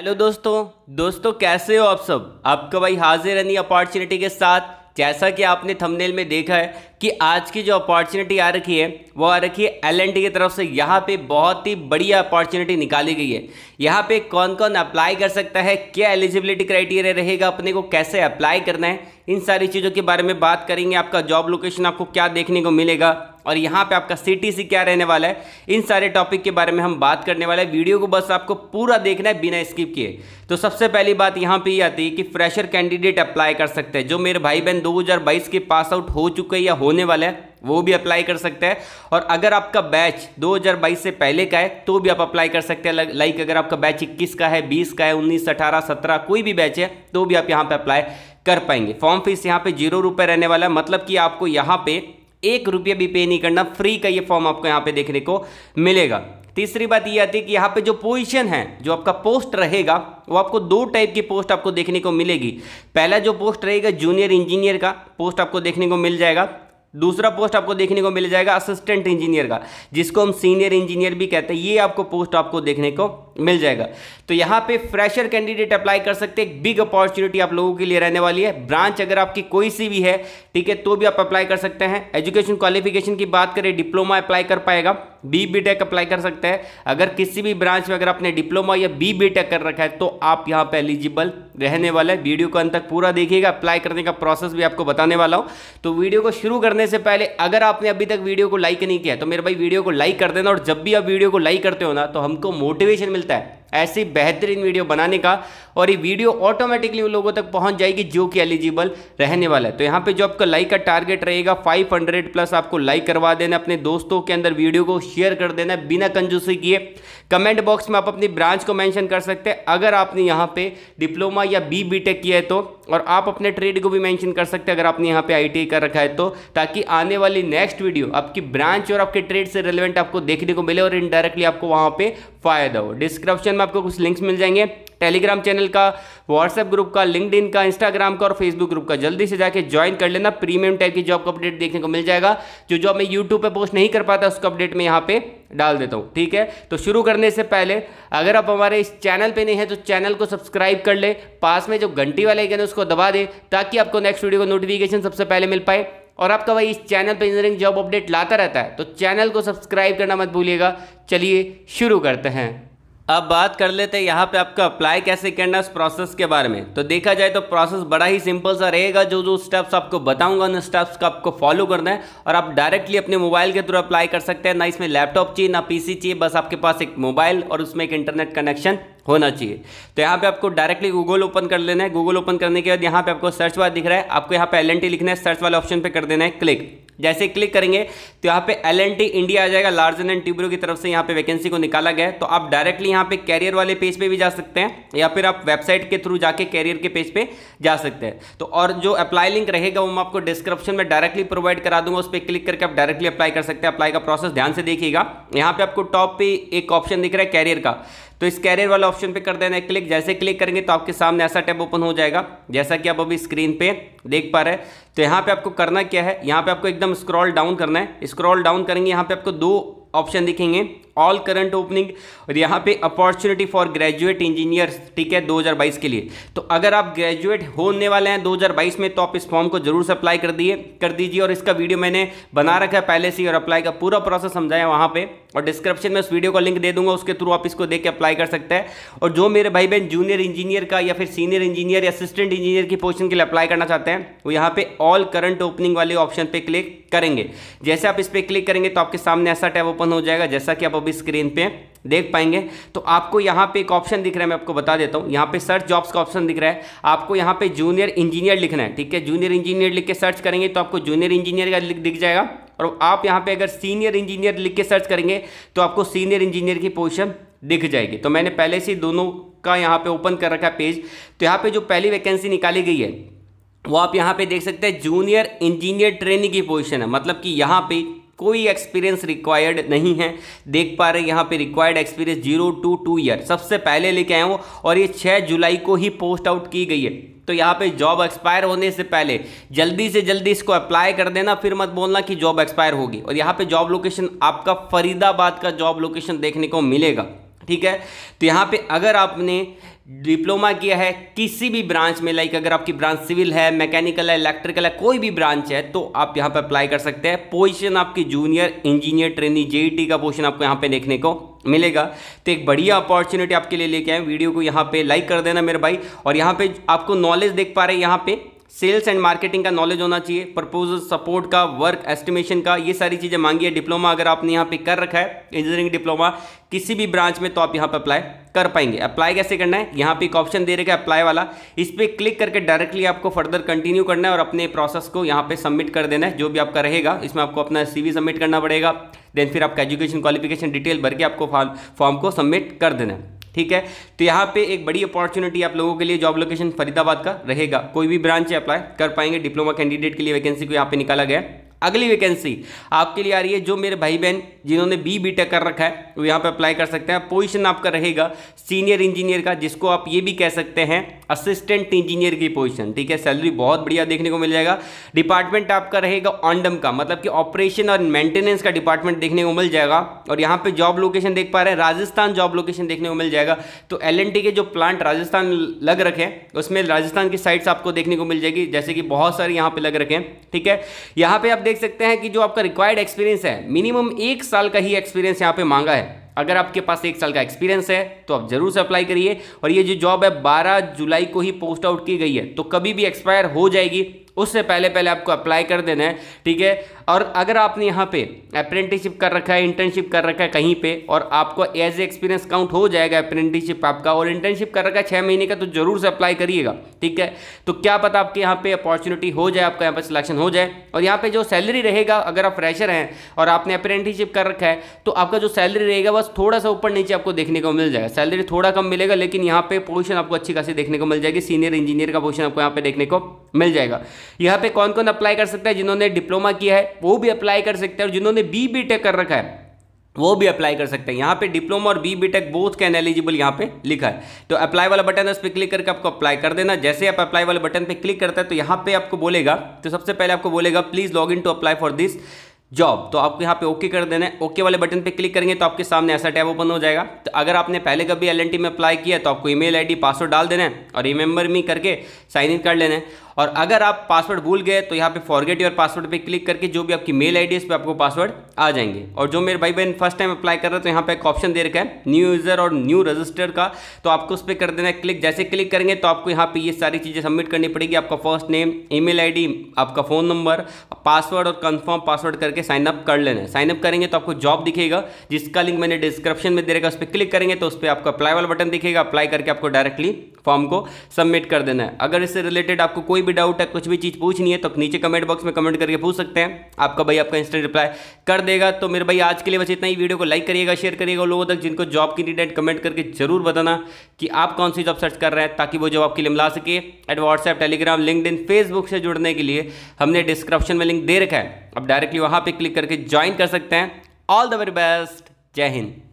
hello दोस्तों दोस्तों कैसे हो आप सब आपका भाई हाजिर यानी अपॉर्चुनिटी के साथ जैसा कि आपने थंबनेल में देखा है कि आज की जो अपॉर्चुनिटी आ रखी है वो आ रखी है एल एन टी की तरफ से यहाँ पे बहुत ही बढ़िया अपॉर्चुनिटी निकाली गई है यहाँ पे कौन कौन अप्लाई कर सकता है क्या एलिजिबिलिटी क्राइटेरिया रहेगा अपने को कैसे अप्लाई करना है इन सारी चीज़ों के बारे में बात करेंगे आपका जॉब लोकेशन आपको क्या देखने को मिलेगा और यहाँ पे आपका सीटीसी क्या रहने वाला है इन सारे टॉपिक के बारे में हम बात करने वाले हैं वीडियो को बस आपको पूरा देखना है बिना स्किप किए तो सबसे पहली बात यहाँ पे ये आती है कि फ्रेशर कैंडिडेट अप्लाई कर सकते हैं जो मेरे भाई बहन 2022 के पास आउट हो चुके हैं या होने वाले हैं वो भी अप्लाई कर सकते हैं और अगर आपका बैच 2022 से पहले का है तो भी आप अप्लाई कर सकते हैं लाइक अगर आपका बैच 21 का है 20 का है 19, 18, 17 कोई भी बैच है तो भी आप यहाँ पे अप्लाई कर पाएंगे फॉर्म फीस यहाँ पे जीरो रुपए रहने वाला है मतलब कि आपको यहाँ पे एक रुपया भी पे नहीं करना फ्री का ये फॉर्म आपको यहाँ पे देखने को मिलेगा तीसरी बात ये आती है कि यहाँ पे जो पोजीशन है जो आपका पोस्ट रहेगा वो आपको दो टाइप की पोस्ट आपको देखने को मिलेगी पहला जो पोस्ट रहेगा जूनियर इंजीनियर का पोस्ट आपको देखने को मिल जाएगा दूसरा पोस्ट आपको देखने को मिल जाएगा असिस्टेंट इंजीनियर का जिसको हम सीनियर इंजीनियर भी कहते हैं ये आपको पोस्ट आपको देखने को मिल जाएगा तो यहाँ पे फ्रेशर कैंडिडेट अप्लाई कर सकते हैं बिग अपॉर्चुनिटी आप लोगों के लिए रहने वाली है ब्रांच अगर आपकी कोई सी भी है ठीक है तो भी आप अप्लाई कर सकते हैं एजुकेशन क्वालिफिकेशन की बात करें डिप्लोमा अप्लाई कर पाएगा बी बी टेक अप्लाई कर सकते हैं अगर किसी भी ब्रांच में अगर आपने डिप्लोमा या बी बी टेक कर रखा है तो आप यहाँ पे एलिजिबल रहने वाला है वीडियो को अंत तक पूरा देखिएगा अप्लाई करने का प्रोसेस भी आपको बताने वाला हूँ तो वीडियो को शुरू करने से पहले अगर आपने अभी तक वीडियो को लाइक नहीं किया तो मेरे भाई वीडियो को लाइक कर देना और जब भी आप वीडियो को लाइक करते हो ना तो हमको मोटिवेशन मिलता है ऐसी बेहतरीन वीडियो बनाने का और ये वीडियो ऑटोमेटिकली उन लोगों तक पहुंच जाएगी जो कि एलिजिबल रहने वाला है तो यहाँ पे जो आपका लाइक का टारगेट रहेगा 500 प्लस आपको लाइक करवा देना अपने दोस्तों के अंदर वीडियो को शेयर कर देना बिना कंजूसी किए कमेंट बॉक्स में आप अपनी ब्रांच को मैंशन कर सकते हैं अगर आपने यहाँ पर डिप्लोमा या बी बी टेक किया है तो और आप अपने ट्रेड को भी मैंशन कर सकते हैं अगर आपने यहाँ पर आई e कर रखा है तो ताकि आने वाली नेक्स्ट वीडियो आपकी ब्रांच और आपके ट्रेड से रिलेवेंट आपको देखने को मिले और इनडायरेक्टली आपको वहाँ पर फायदा हो डिस्क्रिप्शन में आपको कुछ लिंक्स मिल जाएंगे टेलीग्राम चैनल का व्हाट्सएप ग्रुप का लिंकड का इंस्टाग्राम का और फेसबुक ग्रुप का जल्दी से जाके ज्वाइन कर लेना प्रीमियम टाइप की जॉब का अपडेट देखने को मिल जाएगा जो जॉब मैं यूट्यूब पर पोस्ट नहीं कर पाता उसका अपडेट मैं यहाँ पे डाल देता हूँ ठीक है तो शुरू करने से पहले अगर आप हमारे इस चैनल पे नहीं है तो चैनल को सब्सक्राइब कर ले पास में जो घंटी वाला आइकन है उसको दबा दे ताकि आपको नेक्स्ट वीडियो का नोटिफिकेशन सबसे पहले मिल पाए और आपका भाई इस चैनल पर इंजीनियरिंग जॉब अपडेट लाता रहता है तो चैनल को सब्सक्राइब करना मत भूलिएगा चलिए शुरू करते हैं अब बात कर लेते हैं यहाँ पे आपका अप्लाई कैसे करना है उस प्रोसेस के बारे में तो देखा जाए तो प्रोसेस बड़ा ही सिंपल सा रहेगा जो जो स्टेप्स आपको बताऊंगा उन स्टेप्स का आपको फॉलो करना है और आप डायरेक्टली अपने मोबाइल के थ्रू अप्लाई कर सकते हैं ना इसमें लैपटॉप चाहिए ना पीसी चाहिए बस आपके पास एक मोबाइल और उसमें एक इंटरनेट कनेक्शन होना चाहिए तो यहाँ पे आपको डायरेक्टली गूगल ओपन कर लेना है गूगल ओपन करने के बाद यहाँ पे आपको सर्च बार दिख रहा है आपको यहाँ पे एल लिखना है सर्च वाले ऑप्शन पे कर देना है क्लिक जैसे क्लिक करेंगे तो यहाँ पे एल इंडिया आ जाएगा लार्जन एंड ट्यूब्रो की तरफ से यहाँ पे वैकेंसी को निकाला गया तो आप डायरेक्टली यहाँ पे कैरियर वाले पेज पे भी जा सकते हैं या फिर आप वेबसाइट के थ्रू जाके कैरियर के पेज पर जा सकते हैं तो और जो अप्लाई लिंक रहेगा वो मैं आपको डिस्क्रिप्शन में डायरेक्टली प्रोवाइड करा दूंगा उस पर क्लिक करके आप डायरेक्टली अप्लाई कर सकते हैं अप्लाई का प्रोसेस ध्यान से देखिएगा यहाँ पर आपको टॉप पर एक ऑप्शन दिख रहा है कैरियर का तो इस कैरियर वाले ऑप्शन पे कर देना है क्लिक जैसे क्लिक करेंगे तो आपके सामने ऐसा टैब ओपन हो जाएगा जैसा कि आप अभी स्क्रीन पे देख पा रहे हैं तो यहाँ पे आपको करना क्या है यहाँ पे आपको एकदम स्क्रॉल डाउन करना है स्क्रॉल डाउन करेंगे यहाँ पे आपको दो ऑप्शन दिखेंगे ऑल करंट ओपनिंग और यहाँ पे अपॉर्चुनिटी फॉर ग्रेजुएट इंजीनियर्स ठीक है 2022 के लिए तो अगर आप ग्रेजुएट होने वाले हैं 2022 में तो आप इस फॉर्म को जरूर से अप्लाई कर दिए कर दीजिए और इसका वीडियो मैंने बना रखा है पहले से और अप्लाई का पूरा प्रोसेस समझाया वहाँ पे और डिस्क्रिप्शन में उस वीडियो का लिंक दे दूंगा उसके थ्रू आप इसको देख के अप्लाई कर सकते हैं और जो मेरे भाई बहन जूनियर इंजीनियर का या फिर सीनियर इंजीनियर या असिस्टेंट इंजीनियर की पोजिशन के लिए अप्लाई करना चाहते हैं वो यहाँ पे ऑल करंट ओपनिंग वाले ऑप्शन पे क्लिक करेंगे जैसे आप इस पर क्लिक करेंगे तो आपके सामने ऐसा टैब ओपन हो जाएगा जैसा कि आप अभी स्क्रीन पे देख पाएंगे तो आपको यहाँ पे एक ऑप्शन दिख रहा है मैं आपको बता देता हूँ यहाँ पे सर्च जॉब्स का ऑप्शन दिख रहा है आपको यहाँ पे जूनियर इंजीनियर लिखना है ठीक है जूनियर इंजीनियर लिख के सर्च करेंगे तो आपको जूनियर इंजीनियर का दिख जाएगा और आप यहाँ पे अगर सीनियर इंजीनियर लिख के सर्च करेंगे तो आपको सीनियर इंजीनियर की पोजिशन दिख जाएगी तो मैंने पहले से दोनों का यहाँ पर ओपन कर रखा है पेज तो यहाँ पर जो पहली वैकेंसी निकाली गई है वो आप यहाँ पे देख सकते हैं जूनियर इंजीनियर ट्रेनिंग की पोजीशन है मतलब कि यहाँ पे कोई एक्सपीरियंस रिक्वायर्ड नहीं है देख पा रहे यहाँ पे required experience zero to two year सबसे पहले लेके आए हो और ये छः जुलाई को ही पोस्ट आउट की गई है तो यहाँ पे जॉब एक्सपायर होने से पहले जल्दी से जल्दी इसको अप्लाई कर देना फिर मत बोलना कि जॉब एक्सपायर होगी और यहाँ पे जॉब लोकेशन आपका फरीदाबाद का जॉब लोकेशन देखने को मिलेगा ठीक है तो यहाँ पे अगर आपने डिप्लोमा किया है किसी भी ब्रांच में लाइक अगर आपकी ब्रांच सिविल है मैकेनिकल है इलेक्ट्रिकल है कोई भी ब्रांच है तो आप यहाँ पर अप्लाई कर सकते हैं पोजीशन आपकी जूनियर इंजीनियर ट्रेनी जेईटी का पोजीशन आपको यहाँ पे देखने को मिलेगा तो एक बढ़िया अपॉर्चुनिटी आपके लिए लेके आए वीडियो को यहाँ पे लाइक कर देना मेरे भाई और यहाँ पे आपको नॉलेज देख पा रहे हैं यहाँ पे सेल्स एंड मार्केटिंग का नॉलेज होना चाहिए प्रपोजल सपोर्ट का वर्क एस्टिमेशन का ये सारी चीज़ें मांगी है डिप्लोमा अगर आपने यहाँ पे कर रखा है इंजीनियरिंग डिप्लोमा किसी भी ब्रांच में तो आप यहाँ पे अप्लाई कर पाएंगे अप्लाई कैसे करना है यहाँ पे एक ऑप्शन दे रखा है अप्लाई वाला इस पर क्लिक करके डायरेक्टली आपको फर्दर कंटिन्यू करना है और अपने प्रोसेस को यहाँ पर सबमिट कर देना है जो भी आपका रहेगा इसमें आपको अपना सी सबमिट करना पड़ेगा देन फिर आपका एजुकेशन क्वालिफिकेशन डिटेल भर के आपको फॉर्म को सबमिट कर देना है ठीक है तो यहाँ पे एक बड़ी अपॉर्चुनिटी आप लोगों के लिए जॉब लोकेशन फरीदाबाद का रहेगा कोई भी ब्रांच अप्लाई कर पाएंगे डिप्लोमा कैंडिडेट के लिए वैकेंसी को यहाँ पे निकाला गया अगली वैकेंसी आपके लिए आ रही है जो मेरे भाई बहन जिन्होंने बी बी टेक कर रखा है वो यहाँ पे अप्लाई कर सकते हैं पोजीशन आपका रहेगा सीनियर इंजीनियर का जिसको आप ये भी कह सकते हैं असिस्टेंट इंजीनियर की पोजीशन ठीक है सैलरी बहुत बढ़िया देखने को मिल जाएगा डिपार्टमेंट आपका रहेगा ऑनडम का मतलब कि ऑपरेशन और मेंटेनेंस का डिपार्टमेंट देखने को मिल जाएगा और यहाँ पे जॉब लोकेशन देख पा रहे हैं राजस्थान जॉब लोकेशन देखने को मिल जाएगा तो एल के जो प्लांट राजस्थान लग रखे हैं उसमें राजस्थान की साइट्स आपको देखने को मिल जाएगी जैसे कि बहुत सारे यहाँ पे लग रखे हैं ठीक है यहाँ पे आप देख सकते हैं कि जो आपका रिक्वायर्ड एक्सपीरियंस है मिनिमम एक साल का ही एक्सपीरियंस यहाँ पे मांगा है अगर आपके पास एक साल का एक्सपीरियंस है तो आप जरूर से अप्लाई करिए और ये जो जॉब है 12 जुलाई को ही पोस्ट आउट की गई है तो कभी भी एक्सपायर हो जाएगी उससे पहले पहले आपको अप्लाई कर देना है ठीक है और अगर आपने यहाँ पे अप्रेंटिसशिप कर रखा है इंटर्नशिप कर रखा है कहीं पे और आपको एज ए एक्सपीरियंस काउंट हो जाएगा अप्रेंटिसशिप आपका और इंटर्नशिप कर रखा है छः महीने का तो ज़रूर से अप्लाई करिएगा ठीक है तो क्या पता आपके यहाँ पे अपॉर्चुनिटी हो जाए आपका यहाँ पर सिलेक्शन हो जाए और यहाँ पर जो सैलरी रहेगा अगर आप फ्रेशर हैं और आपने अप्रेंटिसशिप कर रखा है तो आपका जो सैलरी रहेगा बस थोड़ा सा ऊपर नीचे आपको देखने को मिल जाएगा सैलरी थोड़ा कम मिलेगा लेकिन यहाँ पे पोजिशन आपको अच्छी खासी देखने को मिल जाएगी सीनियर इंजीनियर का पोजिशन आपको यहाँ पे देखने को मिल जाएगा यहाँ पे कौन कौन अप्लाई कर सकता है जिन्होंने डिप्लोमा किया है वो भी अप्लाई कर सकते हैं और जिन्होंने बी बी टेक कर रखा है वो भी अप्लाई कर सकते हैं यहाँ पे डिप्लोमा और B B tech both can eligible यहाँ पे लिखा है तो अप्लाई वाला बटन है उस पर क्लिक करके आपको अप्लाई कर देना जैसे आप अप्लाई वाले बटन पे क्लिक करते हैं तो यहाँ पे आपको बोलेगा तो सबसे पहले आपको बोलेगा please log in to apply for this job तो आपको यहाँ पे ओके कर देना है ओके वाले बटन पे क्लिक करेंगे तो आपके सामने ऐसा टैब ओपन हो जाएगा तो अगर आपने पहले कभी एल में अप्लाई किया तो आपको ईमेल आईडी पासवर्ड डाल देना है और रिमेंबर मी करके साइन इन कर लेना है और अगर आप पासवर्ड भूल गए तो यहाँ पे फॉरगेट योर पासवर्ड पे क्लिक करके जो भी आपकी मेल आई डी पे आपको पासवर्ड आ जाएंगे और जो मेरे भाई बहन फर्स्ट टाइम अप्लाई कर रहे हैं तो यहाँ पे एक ऑप्शन दे रखा है न्यू यूज़र और न्यू रजिस्टर का तो आपको उस पर कर देना है क्लिक जैसे क्लिक करेंगे तो आपको यहाँ पर ये सारी चीज़ें सबमिट करनी पड़ेगी आपका फर्स्ट नेम ई मेल आपका फ़ोन नंबर पासवर्ड और कन्फर्म पासवर्ड करके साइनअप कर लेना है साइनअप करेंगे तो आपको जॉब दिखेगा जिसका लिंक मैंने डिस्क्रिप्शन में दे रखा उस पर क्लिक करेंगे तो उस पर आपको अप्लाई वाला बटन दिखेगा अप्लाई करके आपको डायरेक्टली फॉर्म को सबमिट कर देना है अगर इससे रिलेटेड आपको कोई भी डाउट है कुछ भी चीज़ पूछनी है तो नीचे कमेंट बॉक्स में कमेंट करके पूछ सकते हैं आपका भाई आपका इंस्टेंट रिप्लाई कर देगा तो मेरे भाई आज के लिए बस इतना ही वीडियो को लाइक करिएगा शेयर करिएगा लोगों तक जिनको जॉब की नीड कमेंट करके जरूर बताना कि आप कौन सी जॉब सर्च कर रहे हैं ताकि वो जॉब आपके लिए मिला सके at WhatsApp Telegram LinkedIn Facebook से जुड़ने के लिए हमने डिस्क्रिप्शन में लिंक दे रखा है आप डायरेक्टली वहाँ पर क्लिक करके ज्वाइन कर सकते हैं ऑल द वेरी बेस्ट जय हिंद